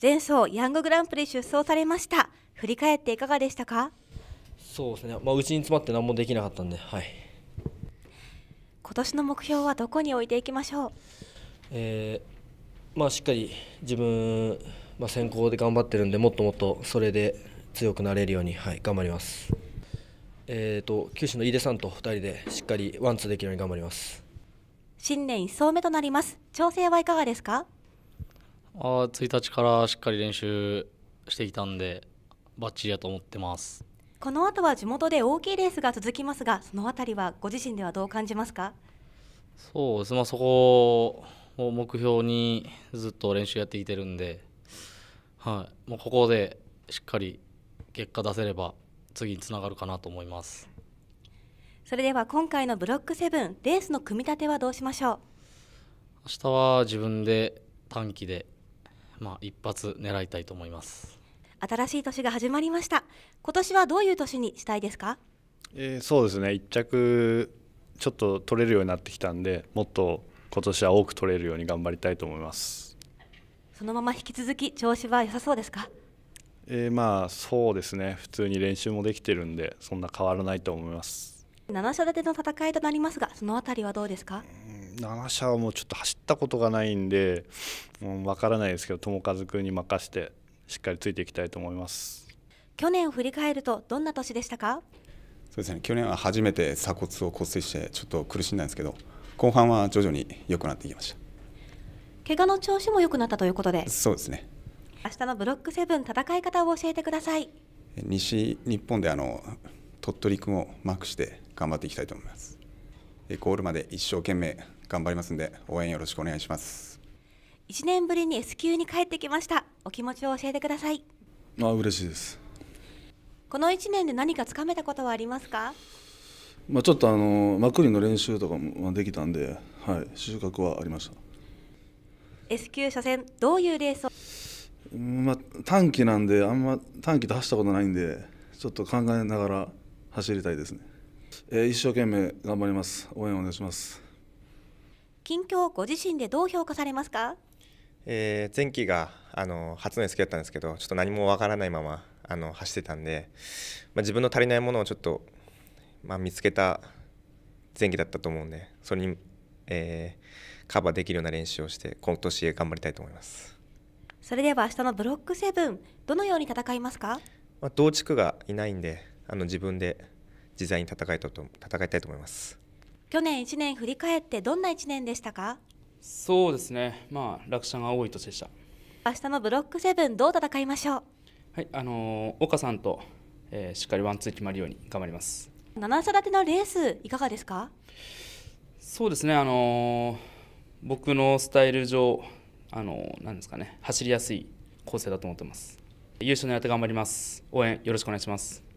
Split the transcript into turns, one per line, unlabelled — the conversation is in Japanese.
前走ヤンググランプリ出走されました振り返っていかがでしたかそうですねまあうちに詰まって何もできなかったんではい今年の目標はどこに置いていきましょうえー、まあしっかり自分まあ先行で頑張ってるんでもっともっとそれで強くなれるようにはい頑張りますえーと、と九州の井出さんと2人でしっかりワンツーできるように頑張ります新年1走目となります調整はいかがですかあ1日からしっかり練習してきたんでバッチリだと思ってますこの後は地元で大きいレースが続きますがその辺りはご自身ではどう感じますかそうですね、まあ、そこを目標にずっと練習やってきてるんで、はい、もうここでしっかり結果出せれば次につながるかなと思いますそれでは今回のブロックセブンレースの組み立てはどうしましょう明日は自分で短期でまあ、一発狙いたいと思います新しい年が始まりました今年はどういう年にしたいですか、えー、そうですね1着ちょっと取れるようになってきたんでもっと今年は多く取れるように頑張りたいと思いますそのまま引き続き調子は良さそうですかえー、まあそうですね普通に練習もできてるんでそんな変わらないと思います7社立ての戦いとなりますがそのあたりはどうですか、7車はもうちょっと走ったことがないんでもう分からないですけど友和君に任せてしっかりついていきたいと思います去年を振り返るとどんな年でしたかそうですね去年は初めて鎖骨を骨折してちょっと苦しんだんですけど後半は徐々に良くなっていきました怪我の調子も良くなったということでそうですね明日のブロックセブン戦い方を教えてください西日本であの鳥取君をマークして頑張っていきたいと思いますゴールまで一生懸命頑張りますんで応援よろしくお願いします1年ぶりに S 級に帰ってきましたお気持ちを教えてくださいあ嬉しいですこの1年で何かつかめたことはありますかまあ、ちょっとあのまくりの練習とかもできたんで、はい、収穫はありました S 級初戦どういうレースをまあ、短期なんであんま短期で走ったことないんでちょっと考えながら走りたいですね、えー、一生懸命頑張ります応援お願いします近況ご自身でどう評価されますか、えー、前期があの初の S 級だったんですけどちょっと何もわからないままあの走ってたんで、まあ、自分の足りないものをちょっと、まあ、見つけた前期だったと思うんでそれに、えー、カバーできるような練習をして今年頑張りたいと思いますそれでは明日のブロックセブンどのように戦いますか、まあ、同地区がいないんであの自分で自在に戦いたいと思います。去年1年振り返ってどんな1年でしたかそうですね、まあ、落車が多い年でした明日のブロックセブンどう戦いましょうはいあのー、岡さんと、えー、しっかりワンツー決まるように頑張ります七育てのレースいかがですかそうですねあのー、僕のスタイル上あのー、なんですかね走りやすい構成だと思ってます優勝のって頑張ります応援よろしくお願いします